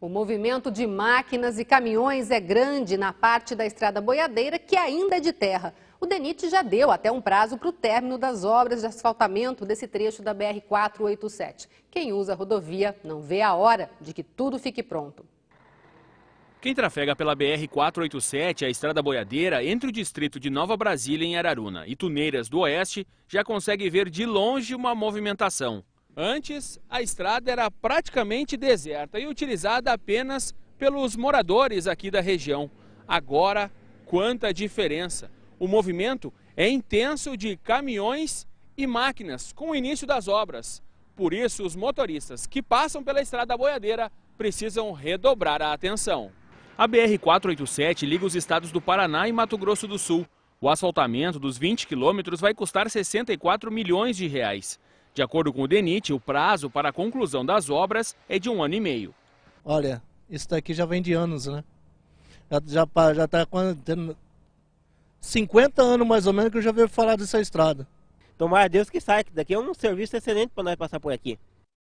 O movimento de máquinas e caminhões é grande na parte da estrada boiadeira, que ainda é de terra. O DENIT já deu até um prazo para o término das obras de asfaltamento desse trecho da BR-487. Quem usa a rodovia não vê a hora de que tudo fique pronto. Quem trafega pela BR-487, a estrada boiadeira, entre o distrito de Nova Brasília em Araruna e Tuneiras do Oeste, já consegue ver de longe uma movimentação. Antes, a estrada era praticamente deserta e utilizada apenas pelos moradores aqui da região. Agora, quanta diferença! O movimento é intenso de caminhões e máquinas com o início das obras. Por isso, os motoristas que passam pela estrada boiadeira precisam redobrar a atenção. A BR-487 liga os estados do Paraná e Mato Grosso do Sul. O asfaltamento dos 20 quilômetros vai custar 64 milhões de reais. De acordo com o DENIT, o prazo para a conclusão das obras é de um ano e meio. Olha, isso daqui já vem de anos, né? Já está já, já 50 tá anos mais ou menos que eu já vejo falar dessa estrada. Tomara Deus que saia, que daqui é um serviço excelente para nós passar por aqui.